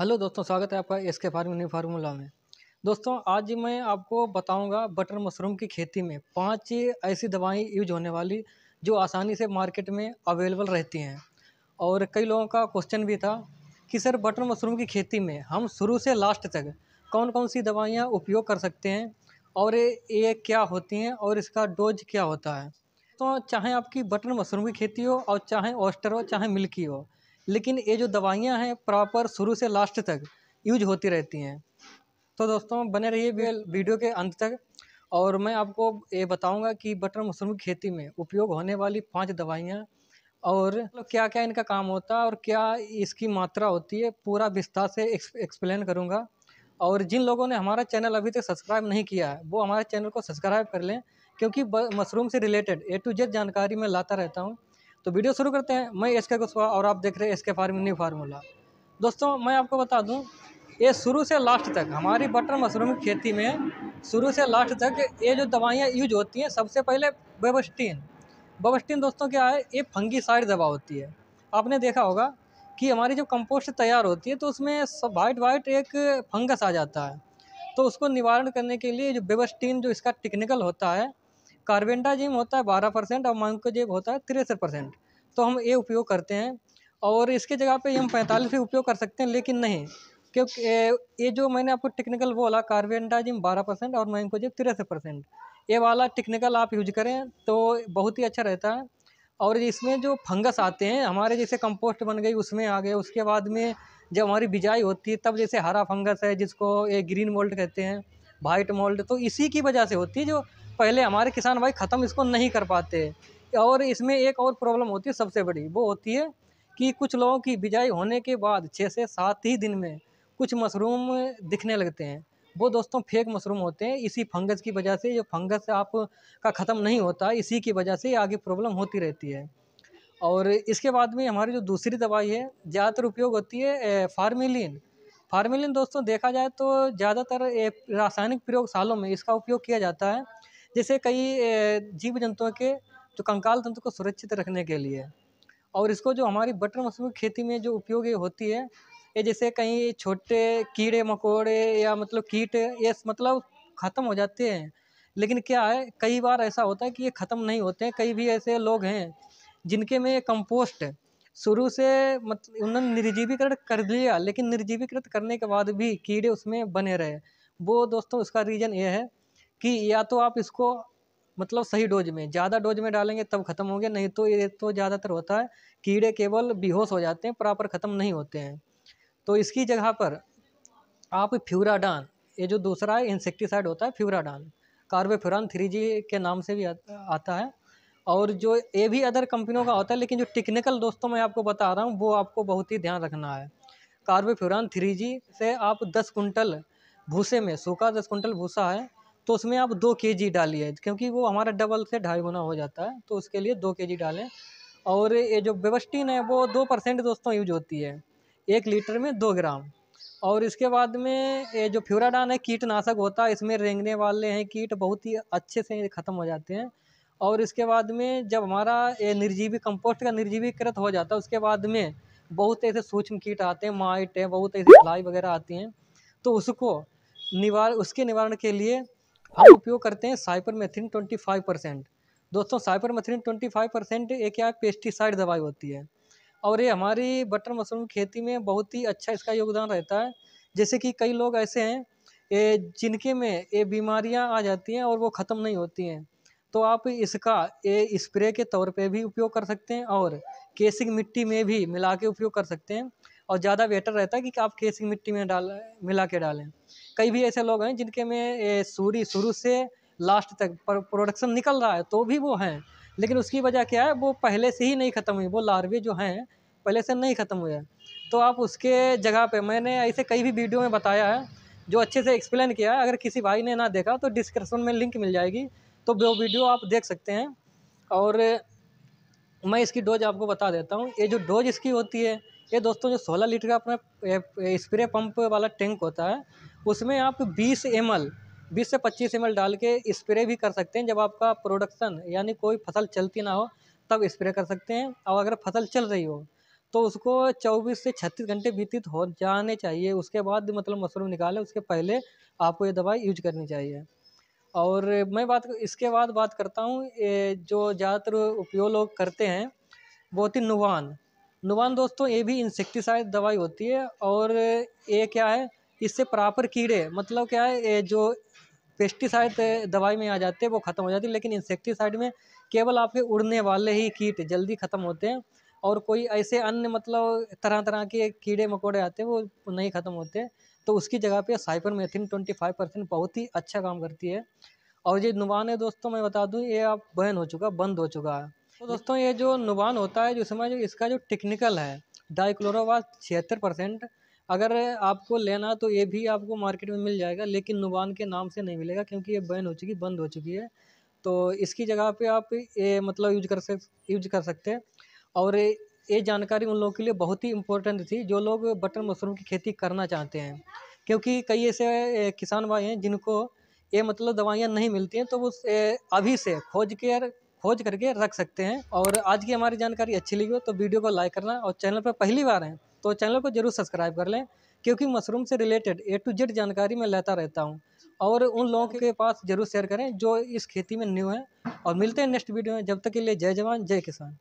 hello दोस्तों स्वागत है आपका एस के न्यू फार्मूला में दोस्तों आज मैं आपको बताऊंगा बटर मशरूम की खेती में पांच ऐसी दवाएं यूज होने वाली जो आसानी से मार्केट में अवेलेबल रहती हैं और कई लोगों का क्वेश्चन भी था कि सर बटर मशरूम की खेती में हम शुरू से लास्ट तक कौन कौन सी दवाइयाँ उपयोग कर सकते हैं और ये क्या होती हैं और इसका डोज क्या होता है तो चाहे आपकी बटर मशरूम की खेती हो और चाहे ऑस्टर हो चाहे मिल्की हो लेकिन ये जो दवाइयाँ हैं प्रॉपर शुरू से लास्ट तक यूज होती रहती हैं तो दोस्तों बने रहिए वीडियो के अंत तक और मैं आपको ये बताऊंगा कि बटर मशरूम की खेती में उपयोग होने वाली पांच दवाइयाँ और क्या क्या इनका काम होता है और क्या इसकी मात्रा होती है पूरा विस्तार से एक्सप्लेन करूँगा और जिन लोगों ने हमारा चैनल अभी तक सब्सक्राइब नहीं किया है वो हमारे चैनल को सब्सक्राइब कर लें क्योंकि मशरूम से रिलेटेड ए टू जेड जानकारी मैं लाता रहता हूँ तो वीडियो शुरू करते हैं मैं एस के कुशवाहा और आप देख रहे हैं एस के फार्मिंग न्यू फार्मूला दोस्तों मैं आपको बता दूं ये शुरू से लास्ट तक हमारी बटर मशरूम की खेती में शुरू से लास्ट तक ये जो दवाइयाँ यूज होती हैं सबसे पहले बेबस्टीन बेबस्टीन दोस्तों क्या है ये फंगी साइड दवा होती है आपने देखा होगा कि हमारी जो कंपोस्ट तैयार होती है तो उसमें सब वाइट वाइट एक फंगस आ जाता है तो उसको निवारण करने के लिए जो बेबस्टीन जो इसका टेक्निकल होता है कार्बेंडाजिम होता है बारह परसेंट और मैंकोजिम होता है तिरसठ परसेंट तो हम ये उपयोग करते हैं और इसके जगह पे हम पैंतालीस भी उपयोग कर सकते हैं लेकिन नहीं क्योंकि ये जो मैंने आपको टेक्निकल बोला कार्बेंडाजिम बारह परसेंट और मैंकोजिम तिरसठ परसेंट ये वाला टेक्निकल आप यूज करें तो बहुत ही अच्छा रहता है और इसमें जो फंगस आते हैं हमारे जैसे कंपोस्ट बन गई उसमें आ गए उसके बाद में जब हमारी बिजाई होती है तब जैसे हरा फंगस है जिसको ये ग्रीन मोल्ड कहते हैं वाइट मोल्ड तो इसी की वजह से होती है जो पहले हमारे किसान भाई ख़त्म इसको नहीं कर पाते और इसमें एक और प्रॉब्लम होती है सबसे बड़ी वो होती है कि कुछ लोगों की बिजाई होने के बाद छः से सात ही दिन में कुछ मशरूम दिखने लगते हैं वो दोस्तों फेक मशरूम होते हैं इसी फंगस की वजह से ये फंगस आप का ख़त्म नहीं होता इसी की वजह से आगे प्रॉब्लम होती रहती है और इसके बाद में हमारी जो दूसरी दवाई है ज़्यादातर उपयोग होती है फार्मिलीन फार्मिलीन दोस्तों देखा जाए तो ज़्यादातर रासायनिक प्रयोगशालों में इसका उपयोग किया जाता है जैसे कई जीव जंतुओं के जो तो कंकाल तंत्र को सुरक्षित रखने के लिए और इसको जो हमारी बटर मशरूम की खेती में जो उपयोग होती है ये जैसे कहीं छोटे कीड़े मकोड़े या मतलब कीट ये मतलब ख़त्म हो जाते हैं लेकिन क्या है कई बार ऐसा होता है कि ये ख़त्म नहीं होते हैं कई भी ऐसे लोग हैं जिनके में ये कंपोस्ट शुरू से मतलब उन्होंने निर्जीवीकरण कर दिया लेकिन निर्जीवीकृत करने के बाद भी कीड़े उसमें बने रहे वो दोस्तों उसका रीज़न ये है कि या तो आप इसको मतलब सही डोज में ज़्यादा डोज में डालेंगे तब ख़त्म होंगे नहीं तो ये तो ज़्यादातर होता है कीड़े केवल बेहोश हो जाते हैं प्रॉपर ख़त्म नहीं होते हैं तो इसकी जगह पर आप फ्यूराडान ये जो दूसरा है इंसेक्टिसाइड होता है फ्यूराडान कार्बेफ्यूरान थ्री जी के नाम से भी आता है और जो ये भी अदर कंपनियों का होता है लेकिन जो टेक्निकल दोस्तों मैं आपको बता रहा हूँ वो आपको बहुत ही ध्यान रखना है कार्बेफ्यूरान थ्री जी से आप दस कुंटल भूसे में सूखा दस कुंटल भूसा है तो उसमें आप दो के जी डालिए क्योंकि वो हमारा डबल से ढाई गुना हो जाता है तो उसके लिए दो के जी डालें और ये जो बेबस्टिन है वो दो परसेंट दोस्तों यूज होती है एक लीटर में दो ग्राम और इसके बाद में ये जो फ्यूराडान है कीटनाशक होता है इसमें रेंगने वाले हैं कीट बहुत ही अच्छे से ख़त्म हो जाते हैं और इसके बाद में जब हमारा ये निर्जीवी कंपोस्ट का निर्जीवीकृत हो जाता है उसके बाद में बहुत ऐसे सूक्ष्म कीट आते हैं माइट है बहुत ऐसे फ्लाई वगैरह आती हैं तो उसको निवार उसके निवारण के लिए हम उपयोग करते हैं साइपरमेथ्रिन 25 परसेंट दोस्तों साइपरमेथ्रिन 25 परसेंट एक क्या पेस्टिसाइड दवाई होती है और ये हमारी बटर मशरूम खेती में बहुत ही अच्छा इसका योगदान रहता है जैसे कि कई लोग ऐसे हैं ये जिनके में ये बीमारियाँ आ जाती हैं और वो ख़त्म नहीं होती हैं तो आप इसका ये स्प्रे के तौर पर भी उपयोग कर सकते हैं और केसिंग मिट्टी में भी मिला के उपयोग कर सकते हैं और ज़्यादा बेहतर रहता है कि आप खेत की मिट्टी में डाल मिला के डालें कई भी ऐसे लोग हैं जिनके में सूरी शुरू से लास्ट तक प्रोडक्शन निकल रहा है तो भी वो हैं लेकिन उसकी वजह क्या है वो पहले से ही नहीं ख़त्म हुई वो लार्वे जो हैं पहले से नहीं ख़त्म हुए तो आप उसके जगह पे मैंने ऐसे कई भी वीडियो में बताया है जो अच्छे से एक्सप्लेन किया है अगर किसी भाई ने ना देखा तो डिस्क्रिप्शन में लिंक मिल जाएगी तो वो वीडियो आप देख सकते हैं और मैं इसकी डोज आपको बता देता हूँ ये जो डोज इसकी होती है ये दोस्तों जो 16 लीटर का अपना स्प्रे पंप वाला टैंक होता है उसमें आप 20 एम 20 से 25 एम डाल के स्प्रे भी कर सकते हैं जब आपका प्रोडक्शन यानी कोई फसल चलती ना हो तब स्प्रे कर सकते हैं और अगर फसल चल रही हो तो उसको 24 से 36 घंटे व्यतीत हो जाने चाहिए उसके बाद मतलब मशरूम निकाले उसके पहले आपको ये दवाई यूज करनी चाहिए और मैं बात इसके बाद बात करता हूँ जो ज़्यादातर उपयोग लोग करते हैं बहुत ही नुवान नुबान दोस्तों ये भी इंसेक्टिसाइड दवाई होती है और ये क्या है इससे प्रॉपर कीड़े मतलब क्या है ये जो पेस्टिसाइड दवाई में आ जाते हैं वो ख़त्म हो जाती है लेकिन इंसेक्टिसाइड में केवल आपके उड़ने वाले ही कीट जल्दी ख़त्म होते हैं और कोई ऐसे अन्य मतलब तरह तरह के कीड़े मकोड़े आते हैं वो नहीं ख़त्म होते तो उसकी जगह पे cypermethrin twenty five percent बहुत ही अच्छा काम करती है और ये नुमान है दोस्तों मैं बता दूँ ये आप बहन हो चुका बंद हो चुका है तो दोस्तों ये जो नुबान होता है जो समय जो इसका जो टेक्निकल है डाइक्लोरोवास छिहत्तर परसेंट अगर आपको लेना तो ये भी आपको मार्केट में मिल जाएगा लेकिन नुबान के नाम से नहीं मिलेगा क्योंकि ये बैन हो चुकी बंद हो चुकी है तो इसकी जगह पे आप ये मतलब यूज कर सक यूज कर सकते और ये जानकारी उन लोगों के लिए बहुत ही इम्पोर्टेंट थी जो लोग बटर मशरूम की खेती करना चाहते हैं क्योंकि कई ऐसे किसान भाई हैं जिनको ये मतलब दवाइयाँ नहीं मिलती हैं तो वो अभी से खोज के खोज करके रख सकते हैं और आज की हमारी जानकारी अच्छी लगी हो तो वीडियो को लाइक करना और चैनल पर पहली बार हैं तो चैनल को जरूर सब्सक्राइब कर लें क्योंकि मशरूम से रिलेटेड ए टू जेड जानकारी मैं लेता रहता हूँ और उन लोगों के पास जरूर शेयर करें जो इस खेती में न्यू है और मिलते हैं नेक्स्ट वीडियो में जब तक के लिए जय जवान जय किसान